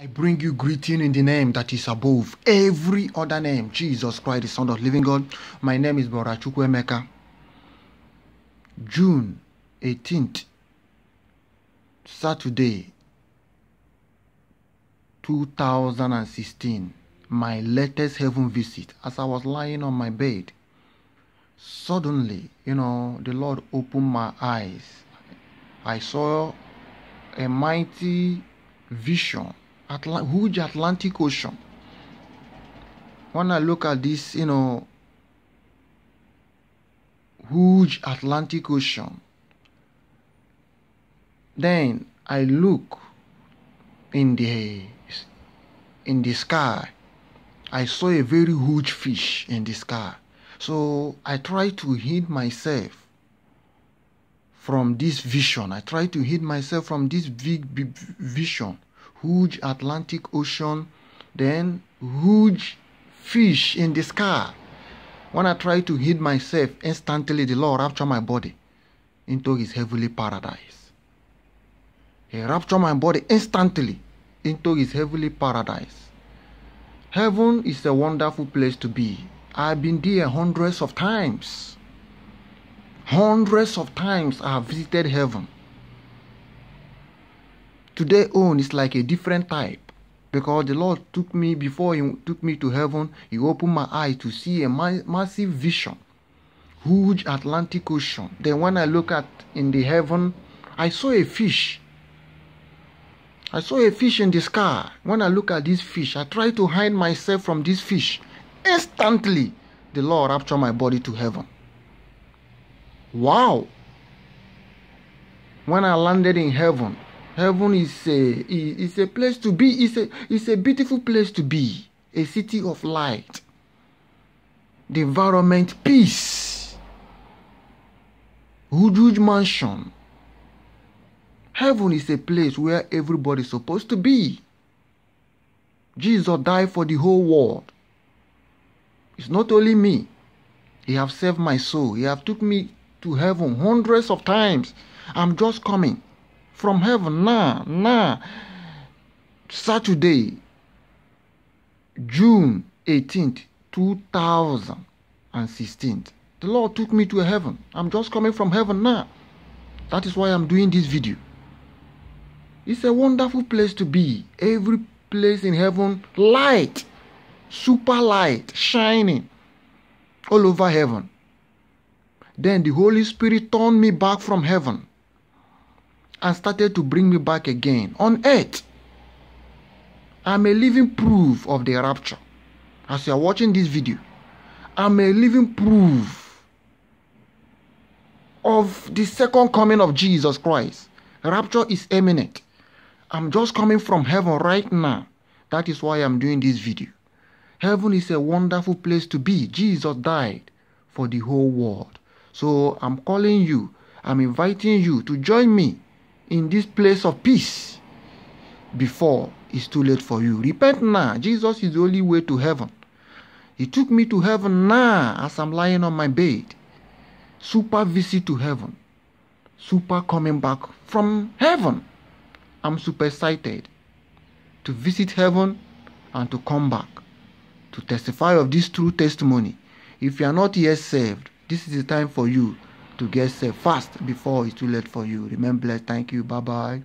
I bring you greeting in the name that is above every other name, Jesus Christ, the Son of Living God. My name is Borachuku Emeka. June 18th, Saturday, 2016, my latest heaven visit. As I was lying on my bed, suddenly, you know, the Lord opened my eyes. I saw a mighty vision Atla- huge Atlantic Ocean. When I look at this, you know, huge Atlantic Ocean, then I look in the in the sky. I saw a very huge fish in the sky. So I try to hid myself from this vision. I try to hid myself from this big, big vision huge Atlantic Ocean, then huge fish in the sky. When I try to hid myself, instantly the Lord rapture my body into his heavenly paradise. He rapture my body instantly into his heavenly paradise. Heaven is a wonderful place to be. I've been there hundreds of times. Hundreds of times I have visited heaven. Today own is like a different type because the Lord took me before He took me to heaven. He opened my eyes to see a ma massive vision, huge Atlantic Ocean. Then when I look at in the heaven, I saw a fish. I saw a fish in the sky. When I look at this fish, I try to hide myself from this fish. Instantly, the Lord raptured my body to heaven. Wow! When I landed in heaven, Heaven is a, is a place to be. It's a, it's a beautiful place to be. A city of light. The environment, peace. Huge mansion. Heaven is a place where everybody is supposed to be. Jesus died for the whole world. It's not only me. He have saved my soul. He have took me to heaven hundreds of times. I'm just coming from heaven now, now, Saturday, June 18th, 2016. The Lord took me to heaven. I'm just coming from heaven now. That is why I'm doing this video. It's a wonderful place to be. Every place in heaven, light, super light, shining all over heaven. Then the Holy Spirit turned me back from heaven and started to bring me back again on earth. I'm a living proof of the rapture. As you are watching this video, I'm a living proof of the second coming of Jesus Christ. Rapture is imminent. I'm just coming from heaven right now. That is why I'm doing this video. Heaven is a wonderful place to be. Jesus died for the whole world. So I'm calling you, I'm inviting you to join me in this place of peace before it's too late for you. Repent now. Jesus is the only way to heaven. He took me to heaven now as I'm lying on my bed. Super visit to heaven. Super coming back from heaven. I'm super excited to visit heaven and to come back to testify of this true testimony. If you are not yet saved, this is the time for you to get saved fast before it's too late for you. Remember, blessed. Thank you. Bye bye.